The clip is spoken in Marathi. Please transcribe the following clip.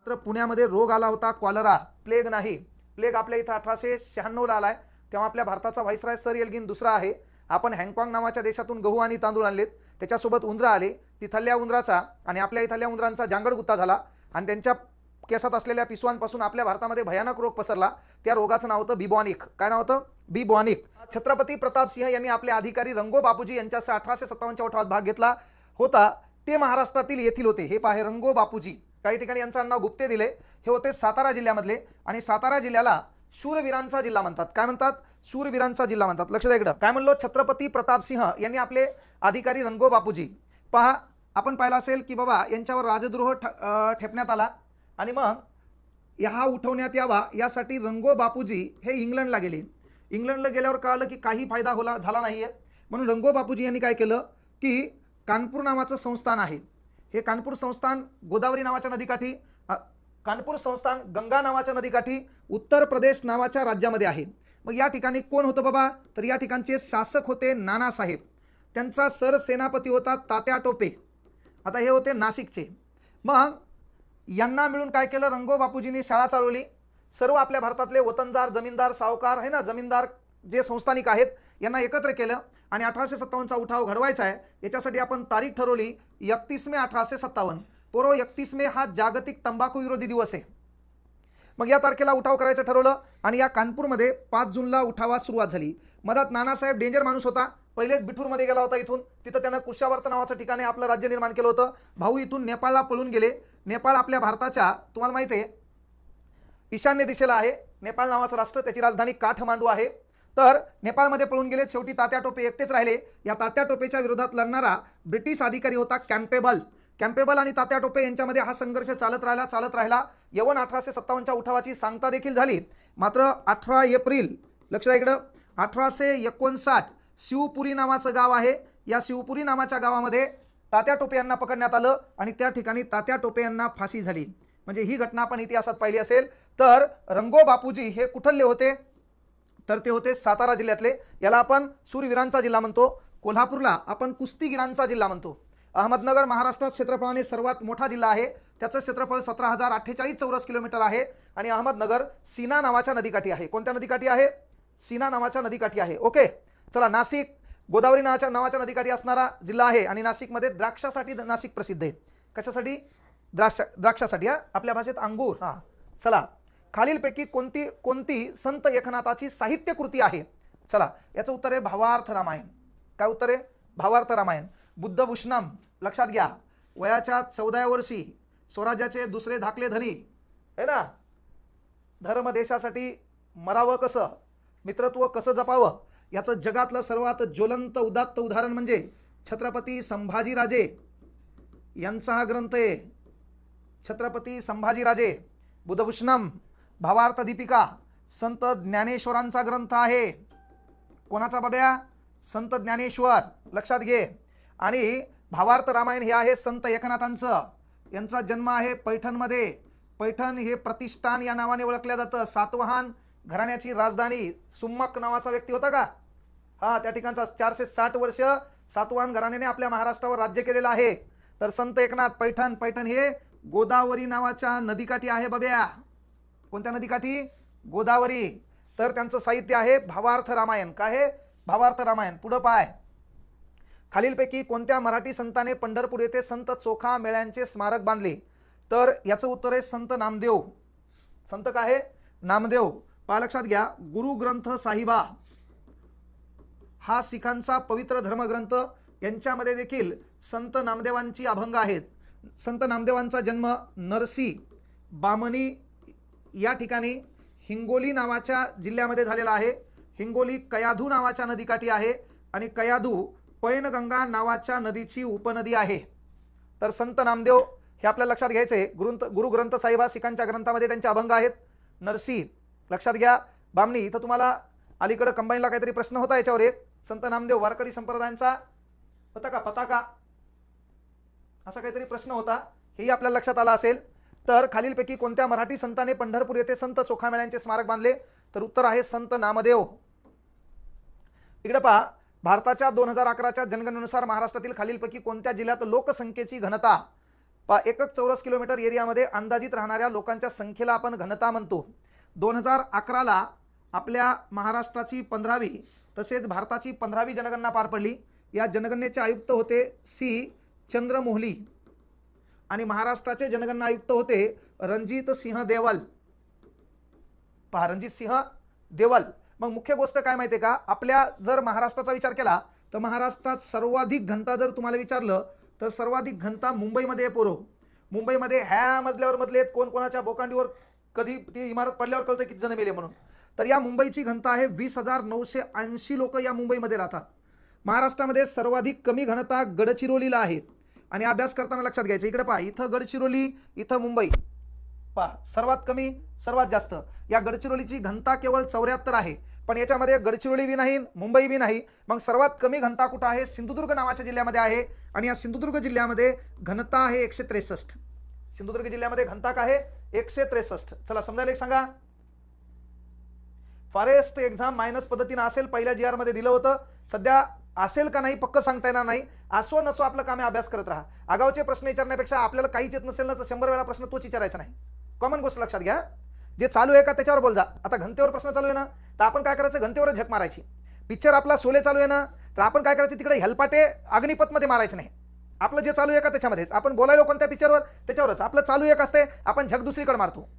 मात्र पुण्यामध्ये रोग आला होता क्वालरा प्लेग नाही प्लेग आपल्या इथं अठराशे शहाण्णवला आला आहे तेव्हा आपल्या भारताचा व्हाईसराय सर येलगिन दुसरा आहे आपण हँगकाँग नावाच्या देशातून गहू आणि तांदूळ आणलेत त्याच्यासोबत उंदरा आले तिथल्या उंदराचा आणि आपल्या इथल्या उंदरांचा जांगडगुत्ता झाला आणि त्यांच्या केसात असलेल्या पिसवांपासून आपल्या भारतामध्ये भयानक रोग पसरला त्या रोगाचं नाव होतं बिबॉनिक काय नाव होतं बिबॉनिक छत्रपती प्रताप सिंह यांनी आपले अधिकारी रंगो बापूजी यांच्यासह अठराशे सत्तावन्नच्या उठावात भाग घेतला होता ते महाराष्ट्रातील येथील होते हे पाहे रंगो बापूजी काही ठिकाणी यांचं नाव गुप्ते दिले हे होते सातारा जिल्ह्यामधले आणि सातारा जिल्ह्याला शूरवीरांचा जिल्हा म्हणतात काय म्हणतात शूरवीरांचा जिल्हा म्हणतात लक्ष द्या काय म्हणलो छत्रपती प्रतापसिंह यांनी आपले अधिकारी रंगो बापूजी पहा आपण पाहिलं असेल की बाबा यांच्यावर राजद्रोह ठेपण्यात आला आणि मग हा उठवण्यात यावा यासाठी रंगो बापूजी हे इंग्लंडला गेले इंग्लंडला गेल्यावर कळलं की काही फायदा होला झाला नाही आहे म्हणून रंगो बापूजी यांनी काय केलं की कानपूर नावाचं संस्थान आहे हे कानपूर संस्थान गोदावरी नावाच्या नदीकाठी कानपूर संस्थान गंगा नावाच्या नदीकाठी उत्तर प्रदेश नावाच्या राज्यामध्ये आहे मग या ठिकाणी कोण होतं बाबा तर या ठिकाणचे शासक होते नानासाहेब त्यांचा सरसेनापती होता तात्या टोपे आता हे होते नाशिकचे मग यांना मिळून काय केलं रंगो बापूजींनी शाळा चालवली सर्व आपल्या भारतातले वतनदार जमीनदार सावकार आहे ना जमीनदार जे संस्थानिक आहेत यांना एकत्र केलं आणि अठराशे सत्तावनचा उठाव घडवायचा आहे याच्यासाठी आपण तारीख ठरवली एकतीस मे अठराशे सत्तावन पोरो एकतीस मे हा जागतिक तंबाखू विरोधी दिवस आहे मग या तारखेला उठाव करायचं ठरवलं आणि या कानपूरमध्ये पाच जूनला उठावास सुरुवात झाली मधात नानासाहेब डेंजर माणूस होता पहिलेच बिठूरमध्ये गेला होता इथून तिथं त्यांना कुशावर्त नावाचं ठिकाणी आपलं राज्य निर्माण केलं होतं भाऊ इथून नेपाळला पळून गेले नेपाळ आपल्या भारताच्या तुम्हाला माहिती आहे ईशान्य दिशेला आहे नेपाळ नावाचं राष्ट्र त्याची राजधानी काठमांडू आहे तर नेपाळमध्ये पळून गेलेत शेवटी तात्या टोपे एकटेच राहिले या तात्या टोपेच्या विरोधात लढणारा ब्रिटिश अधिकारी होता कॅम्पेबल कॅम्पेबल आणि तात्या टोपे यांच्यामध्ये हा संघर्ष चालत राहिला चालत राहिला यवन अठराशे सत्तावन्नच्या उठावाची सांगता देखील झाली मात्र अठरा एप्रिल लक्ष द्या इकडं अठराशे एकोणसाठ शिवपुरी नावाचं गाव आहे या शिवपुरी नावाच्या गावामध्ये तात्या टोपे यांना पकडण्यात आलं आणि त्या ठिकाणी तात्या टोपे यांना फाशी झाली म्हणजे ही घटना आपण इतिहासात पाहिली असेल तर रंगो बापूजी हे कुठले होते तर ते होते सातारा जिल्ह्यातले याला आपण सूरवीरांचा जिल्हा म्हणतो कोल्हापूरला आपण कुस्तीगिरांचा जिल्हा म्हणतो अहमदनगर महाराष्ट्रात क्षेत्रफळाने सर्वात मोठा जिल्हा आहे त्याचं क्षेत्रफळ सतरा हजार अठ्ठेचाळीस चौरस किलोमीटर आहे आणि अहमदनगर सीना नावाच्या नदीकाठी आहे कोणत्या नदीकाठी आहे सीना नावाच्या नदीकाठी आहे ओके चला नाशिक गोदावरी नावाच्या नावाच्या नदीकाठी असणारा जिल्हा आहे आणि नाशिकमध्ये द्राक्षासाठी नाशिक प्रसिद्ध आहे कशासाठी द्राक्ष द्राक्षासाठी हा आपल्या भाषेत अंगूर हां चला खालीलपैकी कोणती कोणती संत एकनाथाची साहित्य कृती आहे चला याचं उत्तर आहे भावार्थ रामायण काय उत्तर आहे भावार्थ रामायण बुद्धभूषणम लक्षात घ्या वयाच्या चौदाव्या वर्षी स्वराज्याचे दुसरे धाकले धनी है ना धर्म देशासाठी मरावं कसं मित्रत्व कसं जपावं याचं जगातलं सर्वात ज्वलंत उदात्त उदाहरण म्हणजे छत्रपती संभाजीराजे यांचा हा ग्रंथ आहे छत्रपती संभाजीराजे बुधभूषणम भावार्थ दीपिका संत ज्ञानेश्वरांचा ग्रंथ आहे कोणाचा बाब्या संत ज्ञानेश्वर लक्षात घे आणि भावार्थ रामायण हे आहे संत एकनाथांचं यांचा जन्म आहे पैठणमध्ये पैठण हे प्रतिष्ठान या नावाने ओळखलं जातं सातवाहन घराण्याची राजधानी सुम्मक नावाचा व्यक्ती होता का हा त्या ठिकाणचा चारशे साठ वर्ष सातवाहन घराण्याने आपल्या महाराष्ट्रावर राज्य केलेलं आहे तर संत एकनाथ पैठण पैठण हे गोदावरी नावाच्या नदीकाठी आहे बब्या कोणत्या नदीकाठी गोदावरी तर त्यांचं साहित्य आहे भावार्थ रामायण काय आहे भावार्थ रामायण पुढं पाय खालीलपैकी कोणत्या मराठी संताने पंढरपूर येथे संत चोखा मेळ्यांचे स्मारक बांधले तर याचं उत्तर आहे संत नामदेव संत काय आहे नामदेव पहा लक्षात घ्या गुरु ग्रंथ साहिबा हा सिखांचा पवित्र धर्मग्रंथ यांच्यामध्ये देखील संत नामदेवांची अभंग आहेत संत नामदेवांचा जन्म नरसी बामणी या ठिकाणी हिंगोली नावाच्या जिल्ह्यामध्ये झालेला आहे हिंगोली कयाधू नावाच्या नदीकाठी आहे आणि कयाधू पैनगंगा नावाच्या नदीची उपनदी आहे तर संत नामदेव हे आपल्याला लक्षात घ्यायचे गुरु ग्रंथ साहेबा सिकांच्या ग्रंथामध्ये त्यांचे अभंग आहेत नरसी लक्षात घ्या बामणी इथं तुम्हाला अलीकडं कंबाईनला काहीतरी प्रश्न होता याच्यावर एक संत नामदेव वारकरी संप्रदायांचा पताका पताका असा काहीतरी प्रश्न होता हेही आपल्याला लक्षात आला असेल तर खालीलपैकी कोणत्या मराठी संताने पंढरपूर येथे संत चोखामेळ्यांचे स्मारक बांधले तर उत्तर आहे संत नामदेव इकडे पहा भारताच्या दोन हजार अकराच्या जनगणनेनुसार महाराष्ट्रातील खालीलपैकी कोणत्या जिल्ह्यात लोकसंख्येची घनता पा एकच चौरस किलोमीटर एरियामध्ये अंदाजित राहणाऱ्या लोकांच्या संख्येला आपण घनता म्हणतो दोन हजार अकराला आपल्या महाराष्ट्राची पंधरावी तसेच भारताची पंधरावी जनगणना पार पडली या जनगणनेचे आयुक्त होते सी चंद्रमोहली आणि महाराष्ट्राचे जनगणना आयुक्त होते रणजित सिंह देवल पहा रणजित सिंह देवल मग मुख्य गोष्ट काय माहिती आहे का आपल्या जर महाराष्ट्राचा विचार केला तर महाराष्ट्रात सर्वाधिक घनता जर तुम्हाला विचारलं तर सर्वाधिक घनता मुंबईमध्ये पोरो मुंबईमध्ये ह्या मजल्यावर मधले कोण कोणाच्या बोकांडीवर कधी ती इमारत पडल्यावर कळतं किती जण मेले म्हणून तर या मुंबईची घनता आहे वीस हजार नऊशे ऐंशी लोक या मुंबईमध्ये राहतात महाराष्ट्रामध्ये सर्वाधिक कमी घनता गडचिरोलीला आहे आणि अभ्यास करताना लक्षात घ्यायचं इकडे पहा इथं गडचिरोली इथं मुंबई पहा सर्वात कमी सर्वात जास्त या गडचिरोलीची घनता केवळ चौऱ्याहत्तर आहे पण याच्यामध्ये गडचिरोली बी नाही मुंबई बी नाही मग सर्वात कमी घनता कुठं आहे सिंधुदुर्ग नावाच्या जिल्ह्यामध्ये आहे आणि या सिंधुदुर्ग जिल्ह्यामध्ये घनता आहे एकशे त्रेसष्ट सिंधुदुर्ग जिल्ह्यामध्ये घनता काय आहे एकशे त्रेसष्ट चला समजायला एक सांगा फॉरेस्ट एक्झाम मायनस पद्धतीनं असेल पहिल्या जी आरमध्ये दिलं होतं सध्या असेल का नाही पक्क सांगता येणार नाही असो नसो आपलं काम अभ्यास करत राहा आगावचे प्रश्न विचारण्यापेक्षा आपल्याला काहीच येत नसेल ना तर शंभर वेळा प्रश्न तोच विचारायचा नाही कॉमन गोष्ट लक्षात घ्या जे चालू आहे का त्याच्यावर बोल जा आता घंटेवर प्रश्न चालू आहे ना तर आपण काय करायचं घंटेवर झक मारायची पिक्चर आपला सोले चालू आहे ना तर आपण काय करायचं तिकडे हेलपाटे अग्निपथमध्ये मारायचं नाही आपलं जे चालू आहे का त्याच्यामध्येच आपण बोलायलो कोणत्या पिक्चरवर त्याच्यावरच आपलं चालू एक असते आपण झक दुसरीकडे मारतो